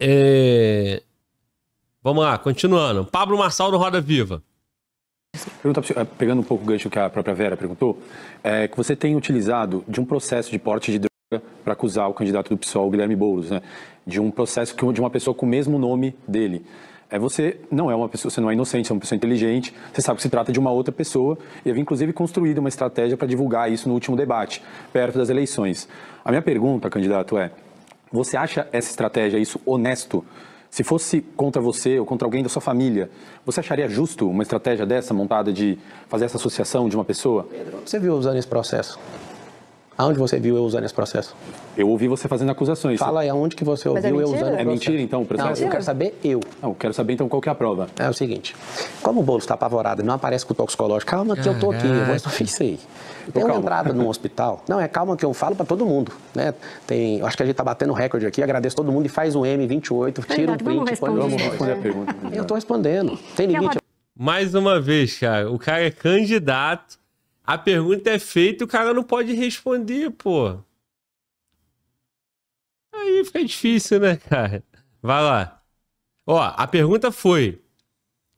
É... Vamos lá, continuando. Pablo Marçal do Roda Viva. Pergunta, é, pegando um pouco o gancho que a própria Vera perguntou, é, que você tem utilizado de um processo de porte de droga para acusar o candidato do PSOL, Guilherme Boulos, né? de um processo que, de uma pessoa com o mesmo nome dele. É, você não é uma pessoa, você não é inocente, você é uma pessoa inteligente, você sabe que se trata de uma outra pessoa e havia inclusive construído uma estratégia para divulgar isso no último debate, perto das eleições. A minha pergunta, candidato, é você acha essa estratégia, isso honesto? Se fosse contra você ou contra alguém da sua família, você acharia justo uma estratégia dessa montada de fazer essa associação de uma pessoa? Pedro, você viu usando esse processo? Aonde você viu eu usando esse processo? Eu ouvi você fazendo acusações. Fala aí, aonde que você é ouviu é eu usando É mentira, então, o processo? Não, eu é quero saber eu. Não, eu quero saber, então, qual que é a prova. É o seguinte, como o bolo está apavorado não aparece com o toxicológico, calma que eu tô aqui, eu vou estufar isso aí. Tem uma entrada num hospital, não, é calma que eu falo para todo mundo, né? Tem, eu acho que a gente está batendo recorde aqui, agradeço todo mundo e faz um M28, tira um print. Vamos vamos responder a pergunta. Eu estou respondendo, tem limite. Mais uma vez, cara, o cara é candidato a pergunta é feita e o cara não pode responder, pô. Aí fica difícil, né, cara? Vai lá. Ó, a pergunta foi: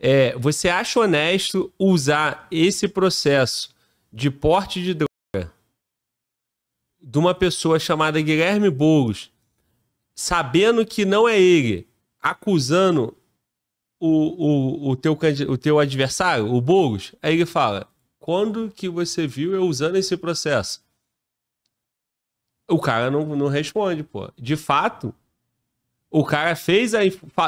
é, você acha honesto usar esse processo de porte de droga de uma pessoa chamada Guilherme Boulos, sabendo que não é ele, acusando o, o, o, teu, o teu adversário, o Boulos? Aí ele fala: quando que você viu eu usando esse processo? O cara não, não responde, pô. De fato, o cara fez a,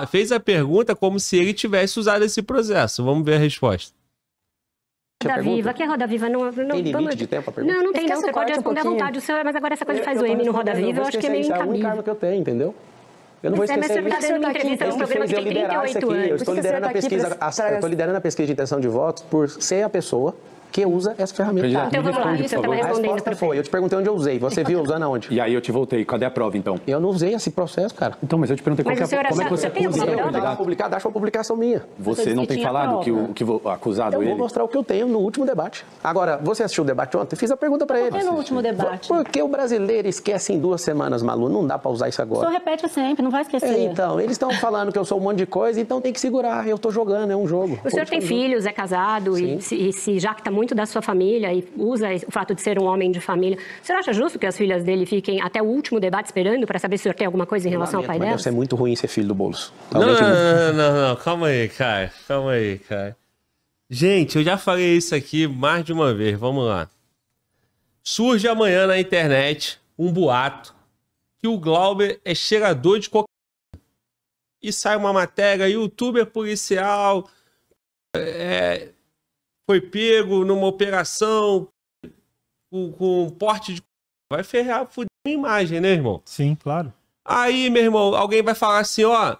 fez a pergunta como se ele tivesse usado esse processo. Vamos ver a resposta. Roda Viva, que é Roda Viva? Não, não, tem limite vamos... de tempo a pergunta? Não, não tem, Esquece não. Você pode responder um à vontade. O seu, é mas agora essa coisa é, eu, faz eu o M no Roda Viva, eu acho que é meio incabível. É a única que eu tenho, entendeu? Eu não vou é esquecer tá isso. você está entrevista num programa que Eu estou liderando a pesquisa de intenção de votos por ser a pessoa que usa essa ferramenta. Tá. Então vamos lá, eu estava respondendo para foi, eu te perguntei onde eu usei, você viu usando aonde? E aí eu te voltei, cadê a prova então? Eu não usei esse processo, cara. Então, mas eu te perguntei mas qual é, como é que você acusa. Eu não publicado, acho uma publicação minha. Você não tem falado que o, que acusado eu ele... Eu vou mostrar o que eu tenho no último debate. Agora, você assistiu o debate ontem? Fiz a pergunta para ele. Por que no último debate? Porque o brasileiro esquece em duas semanas, Malu, não dá para usar isso agora. Só repete sempre, não vai esquecer. É, então, eles estão falando que eu sou um monte de coisa, então tem que segurar, eu tô jogando, é um jogo. O senhor tem filhos, é casado, e se já que está muito da sua família e usa o fato de ser um homem de família. Você acha justo que as filhas dele fiquem até o último debate esperando para saber se o senhor tem alguma coisa em relação Lamento, ao pai dela? Você Deve ser muito ruim ser filho do Boulos. Não, não, não, não, não, calma aí, cara. Calma aí, cara. Gente, eu já falei isso aqui mais de uma vez. Vamos lá. Surge amanhã na internet um boato que o Glauber é cheirador de cocaína. E sai uma matéria, youtuber policial, é, foi pego numa operação com, com porte de. Vai ferrar, fuder minha imagem, né, irmão? Sim, claro. Aí, meu irmão, alguém vai falar assim: ó,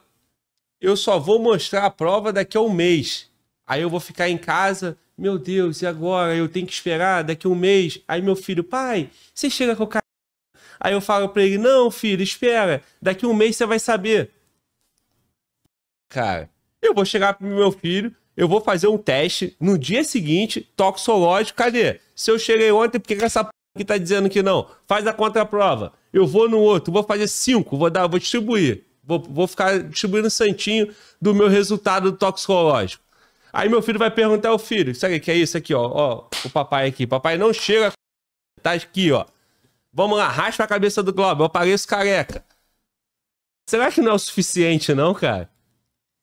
eu só vou mostrar a prova daqui a um mês. Aí eu vou ficar em casa, meu Deus, e agora? Eu tenho que esperar daqui a um mês. Aí meu filho, pai, você chega com o cara. Aí eu falo pra ele: não, filho, espera, daqui a um mês você vai saber. Cara, eu vou chegar pro meu filho, eu vou fazer um teste no dia seguinte, toxológico, cadê? Se eu cheguei ontem, por que, essa p... que tá dizendo que não? Faz a contraprova. Eu vou no outro, vou fazer cinco, vou dar, vou distribuir. Vou, vou ficar distribuindo santinho do meu resultado toxicológico. Aí meu filho vai perguntar ao filho, sabe o que é isso aqui, ó? ó? O papai aqui. Papai não chega, tá aqui, ó. Vamos lá, raspa a cabeça do Globo, eu apareço careca. Será que não é o suficiente, não, cara?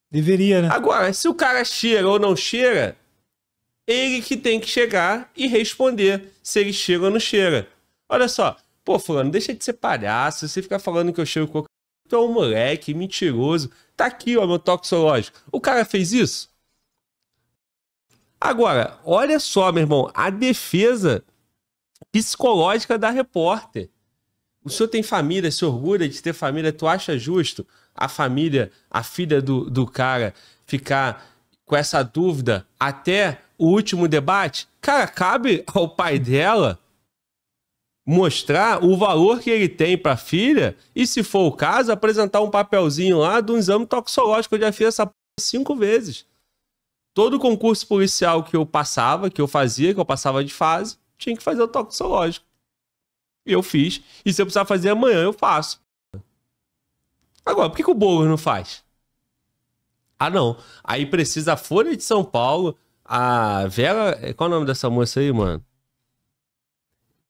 Deveria, né? Agora, se o cara cheira ou não cheira, ele que tem que chegar e responder se ele cheira ou não cheira. Olha só, pô, fulano, deixa de ser palhaço, você fica falando que eu cheiro com Tu é um moleque mentiroso. Tá aqui, ó, meu toxológico. O cara fez isso? Agora, olha só, meu irmão, a defesa psicológica da repórter. O senhor tem família, se orgulha de ter família, tu acha justo? a família, a filha do, do cara ficar com essa dúvida até o último debate, cara, cabe ao pai dela mostrar o valor que ele tem para a filha e, se for o caso, apresentar um papelzinho lá de um exame toxicológico. Eu já fiz essa p... cinco vezes. Todo concurso policial que eu passava, que eu fazia, que eu passava de fase, tinha que fazer o toxicológico. Eu fiz. E se eu precisar fazer amanhã, eu faço. Agora, por que, que o Boulos não faz? Ah, não. Aí precisa a Folha de São Paulo, a Vera. Eh, qual é o nome dessa moça aí, mano?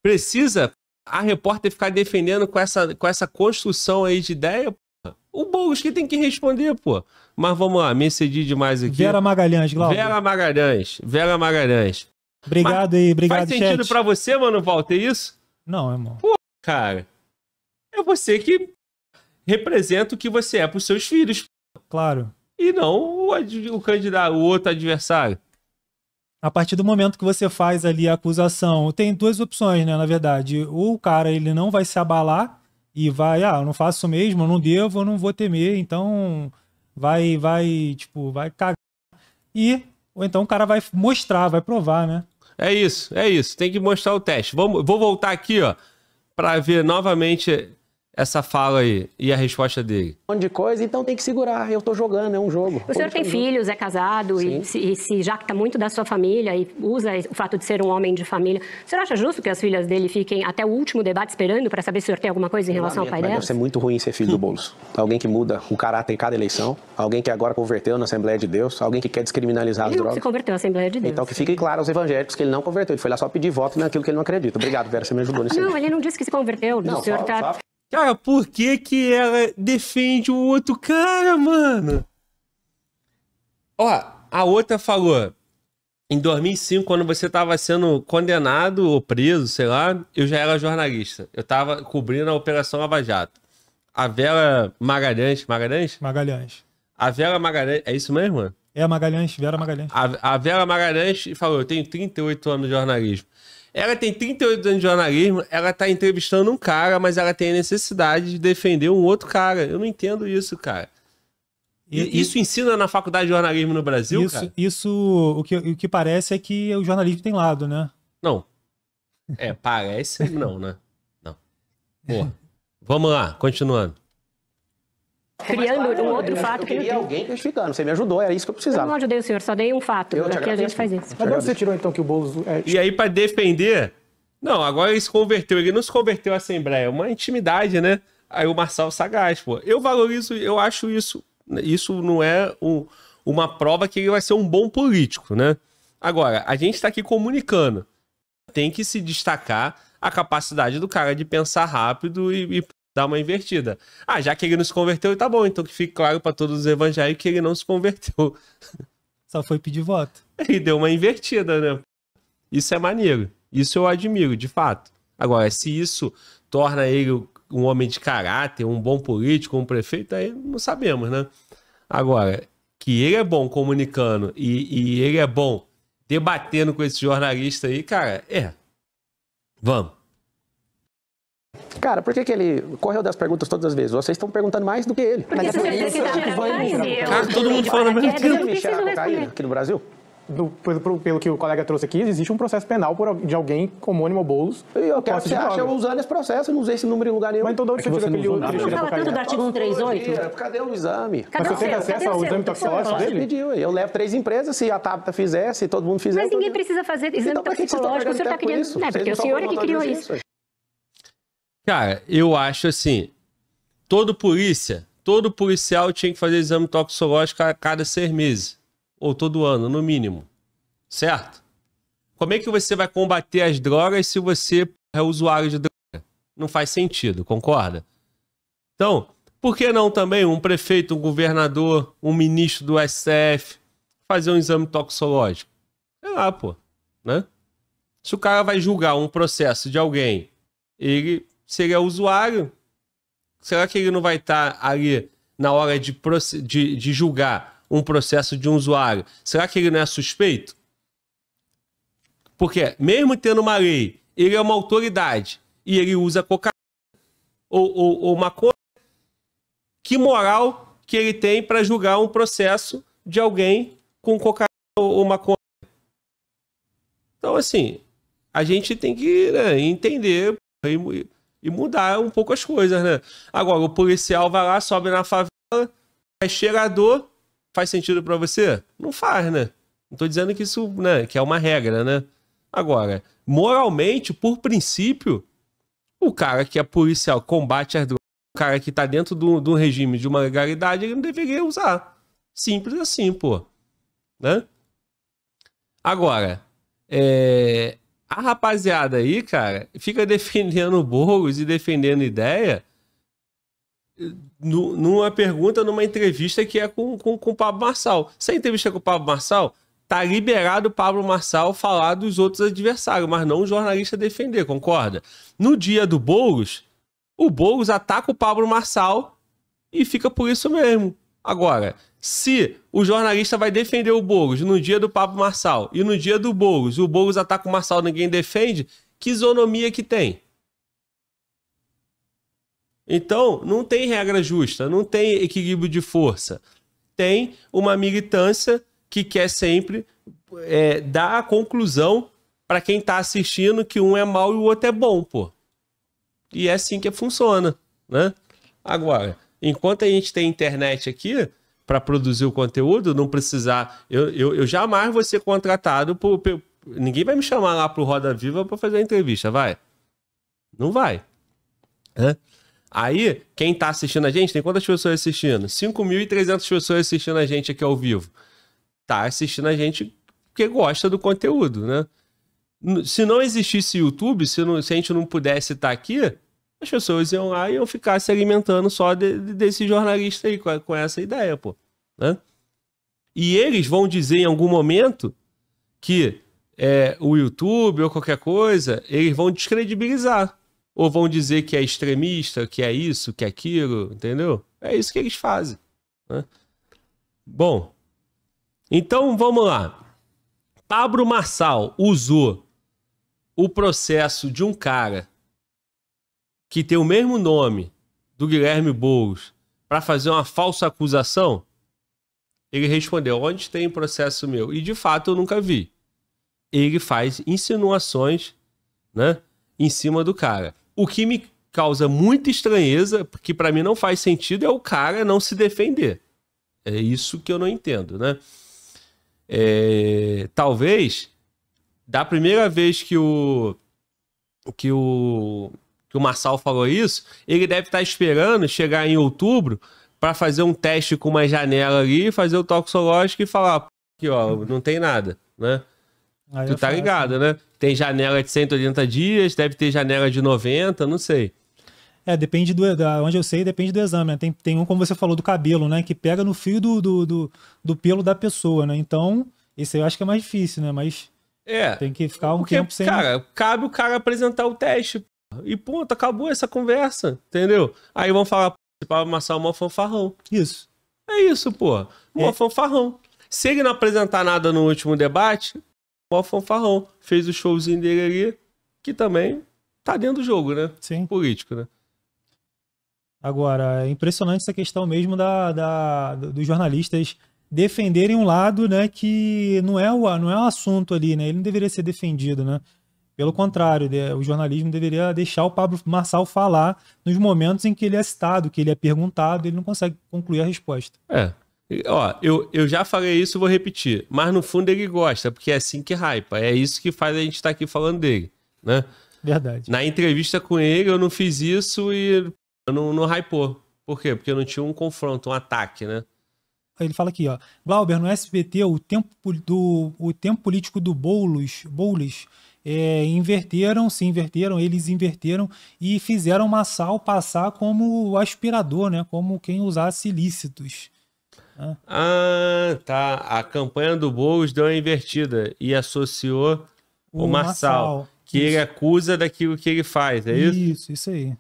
Precisa a repórter ficar defendendo com essa, com essa construção aí de ideia. Porra. O Boulos que tem que responder, pô. Mas vamos lá, me excedi demais aqui. Vera Magalhães, Glauber. Vera Magalhães. Vera Magalhães. Obrigado Mas aí, obrigado, Faz sentido chat. pra você, mano, Walter, isso? Não, irmão. Pô, cara. É você que representa o que você é para os seus filhos. Claro. E não o, o candidato, o outro adversário. A partir do momento que você faz ali a acusação, tem duas opções, né, na verdade. Ou o cara ele não vai se abalar e vai, ah, eu não faço mesmo, eu não devo, eu não vou temer, então vai, vai, tipo, vai cagar. E, ou então o cara vai mostrar, vai provar, né? É isso, é isso. Tem que mostrar o teste. Vamos, vou voltar aqui, ó, para ver novamente essa fala aí e a resposta dele? Um monte de coisa, então tem que segurar. Eu estou jogando, é um jogo. O senhor tem é filhos, é casado e se, e se, jacta tá muito da sua família e usa o fato de ser um homem de família. O senhor acha justo que as filhas dele fiquem até o último debate esperando para saber se o senhor tem alguma coisa em relação Lamento, ao pai dela? Deve ser muito ruim ser filho do Boulos. alguém que muda o caráter em cada eleição, alguém que agora converteu na Assembleia de Deus, alguém que quer descriminalizar ele as drogas. Ele se converteu na Assembleia de então Deus. Então que fique claro aos evangélicos que ele não converteu. Ele foi lá só pedir voto naquilo que ele não acredita. Obrigado, Vera, você me ajudou nisso. Não, ele não disse que se converteu. Não, o senhor está Cara, por que que ela defende o outro cara, mano? Ó, a outra falou. Em 2005, quando você tava sendo condenado ou preso, sei lá, eu já era jornalista. Eu tava cobrindo a Operação Lava Jato. A Vera Magalhães. Magalhães? Magalhães. A Vera Magalhães. É isso mesmo, mano? É a Magalhães, Vera Magalhães. A, a Vera Magalhães falou: Eu tenho 38 anos de jornalismo. Ela tem 38 anos de jornalismo, ela tá entrevistando um cara, mas ela tem a necessidade de defender um outro cara. Eu não entendo isso, cara. E, isso e... ensina na faculdade de jornalismo no Brasil, isso, cara? Isso, o que, o que parece é que o jornalismo tem lado, né? Não. É, parece, não, né? Não. Porra. Vamos lá, continuando criando um outro eu fato eu que não tem. alguém testificando. Você me ajudou, era isso que eu precisava. Eu não ajudei o senhor, só dei um fato. Eu Aqui a gente faz isso. Mas você tirou então que o Boulos... É... E aí, para defender... Não, agora ele se converteu. Ele não se converteu à Assembleia. É uma intimidade, né? Aí o Marçal Sagaz, pô. Eu valorizo, eu acho isso... Isso não é uma prova que ele vai ser um bom político, né? Agora, a gente está aqui comunicando. Tem que se destacar a capacidade do cara de pensar rápido e, e dar uma invertida. Ah, já que ele não se converteu, tá bom, então que fique claro para todos os evangélicos que ele não se converteu. Só foi pedir voto. E deu uma invertida, né? Isso é maneiro. Isso eu admiro, de fato. Agora, se isso torna ele um homem de caráter, um bom político, um prefeito, aí não sabemos, né? Agora, que ele é bom comunicando e, e ele é bom debatendo com esse jornalista aí, cara, é. Vamos. Cara, por que, que ele correu das perguntas todas as vezes? Vocês estão perguntando mais do que ele. Mas é por isso que vai Cara, todo mundo fala mesmo. Não precisa aqui no Brasil? Do, pelo, pelo, que o colega trouxe aqui, existe um processo penal por, de alguém homônimo ao Boulos. E eu quero que você acha usando esse processo, eu não usei esse número em lugar nenhum. Mas então de onde é você tirou aquele Não fala tanto do artigo 138? Cadê o exame? Cadê Mas você tem acesso ao exame toxicológico dele? Pediu, eu levo três empresas, se a TAPTA fizesse todo mundo fizesse. Mas ninguém precisa fazer então, exame toxicológico, o senhor está querendo. Não, é porque o senhor é que criou isso. Cara, eu acho assim, todo polícia, todo policial tinha que fazer exame toxicológico a cada seis meses, ou todo ano, no mínimo, certo? Como é que você vai combater as drogas se você é usuário de droga? Não faz sentido, concorda? Então, por que não também um prefeito, um governador, um ministro do STF fazer um exame toxicológico? Sei lá, pô, né? Se o cara vai julgar um processo de alguém, ele se ele é usuário, será que ele não vai estar tá ali na hora de, de, de julgar um processo de um usuário? Será que ele não é suspeito? Porque, mesmo tendo uma lei, ele é uma autoridade e ele usa cocaína ou, ou, ou maconha, que moral que ele tem para julgar um processo de alguém com cocaína ou, maconha? Então, assim, a gente tem que né, entender e mudar um pouco as coisas, né? Agora, o policial vai lá, sobe na favela, é cheirador, faz sentido para você? Não faz, né? Não tô dizendo que isso, né, que é uma regra, né? Agora, moralmente, por princípio, o cara que é policial, combate as drogas, o cara que tá dentro do, do regime de uma legalidade, ele não deveria usar. Simples assim, pô. Né? Agora, é, a rapaziada aí, cara, fica defendendo o Boulos e defendendo ideia numa pergunta, numa entrevista que é com, com, com o Pablo Marçal. Se a entrevista é com o Pablo Marçal, tá liberado o Pablo Marçal falar dos outros adversários, mas não o jornalista defender, concorda? No dia do Boulos, o Boulos ataca o Pablo Marçal e fica por isso mesmo. Agora, se o jornalista vai defender o Bogos no dia do Papo Marçal e no dia do Bogos, o Bogos ataca o Marçal ninguém defende, que isonomia que tem? Então, não tem regra justa, não tem equilíbrio de força. Tem uma militância que quer sempre é, dar a conclusão para quem está assistindo que um é mal e o outro é bom, pô. E é assim que funciona, né? Agora, enquanto a gente tem internet aqui, para produzir o conteúdo, não precisar. Eu, eu, eu jamais vou ser contratado por, por. Ninguém vai me chamar lá pro Roda Viva para fazer a entrevista, vai? Não vai. Hã? Aí, quem está assistindo a gente, tem quantas pessoas assistindo? 5.300 pessoas assistindo a gente aqui ao vivo. Tá assistindo a gente porque gosta do conteúdo, né? Se não existisse YouTube, se, não, se a gente não pudesse estar tá aqui, as pessoas iam lá e iam ficar se alimentando só de, de, desse jornalista aí, com, com essa ideia, pô. Né? E eles vão dizer em algum momento que é, o YouTube ou qualquer coisa, eles vão descredibilizar. Ou vão dizer que é extremista, que é isso, que é aquilo, entendeu? É isso que eles fazem. Né? Bom, então vamos lá. Pablo Marçal usou o processo de um cara que tem o mesmo nome do Guilherme Boulos para fazer uma falsa acusação? Ele respondeu: Onde tem processo meu? E de fato eu nunca vi. Ele faz insinuações né, em cima do cara. O que me causa muita estranheza, porque para mim não faz sentido, é o cara não se defender. É isso que eu não entendo, né? É, talvez da primeira vez que o que o que o Marçal falou isso, ele deve estar tá esperando chegar em outubro para fazer um teste com uma janela ali, fazer o toxológico e falar que ó, não tem nada, né? Aí tu tá ligado, assim. né? Tem janela de 180 dias, deve ter janela de 90, não sei. É, depende do. Da onde eu sei, depende do exame. Né? Tem, tem um, como você falou, do cabelo, né? Que pega no fio do, do, do, do pelo da pessoa, né? Então, isso eu acho que é mais difícil, né? Mas. É. Tem que ficar um Porque, tempo sem. Cara, cabe o cara apresentar o teste e ponto, acabou essa conversa, entendeu? Aí vão falar, para amassar uma fanfarrão. Isso. É isso, pô. Uma é. fanfarrão. Se ele não apresentar nada no último debate, uma fanfarrão. Fez o showzinho dele ali, que também tá dentro do jogo, né? Sim. Político, né? Agora, é impressionante essa questão mesmo da, da, dos jornalistas defenderem um lado, né, que não é o, não é o assunto ali, né? Ele não deveria ser defendido, né? Pelo contrário, o jornalismo deveria deixar o Pablo Marçal falar nos momentos em que ele é citado, que ele é perguntado, ele não consegue concluir a resposta. É. Ó, eu, eu já falei isso, vou repetir. Mas no fundo ele gosta, porque é assim que hypa. É isso que faz a gente estar tá aqui falando dele, né? Verdade. Na entrevista com ele, eu não fiz isso e não, não hypou. Por quê? Porque não tinha um confronto, um ataque, né? ele fala aqui, ó. Glauber, no SBT, o tempo do o tempo político do Boulos, Boulos é, inverteram, se inverteram, eles inverteram e fizeram Massal passar como aspirador, né? Como quem usasse ilícitos. Né? Ah, tá. A campanha do Boulos deu uma invertida e associou o, o Massal, que isso. ele acusa daquilo que ele faz, é isso? Isso, isso aí.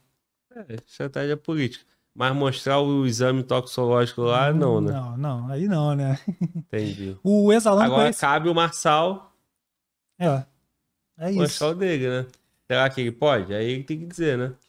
É, estratégia política. Mas mostrar o exame toxicológico lá, não, né? Não, não, aí não, né? Entendi. O ex Agora conhece... cabe o Marçal. É. É, é isso. O dele, né? Será que ele pode? Aí tem que dizer, né?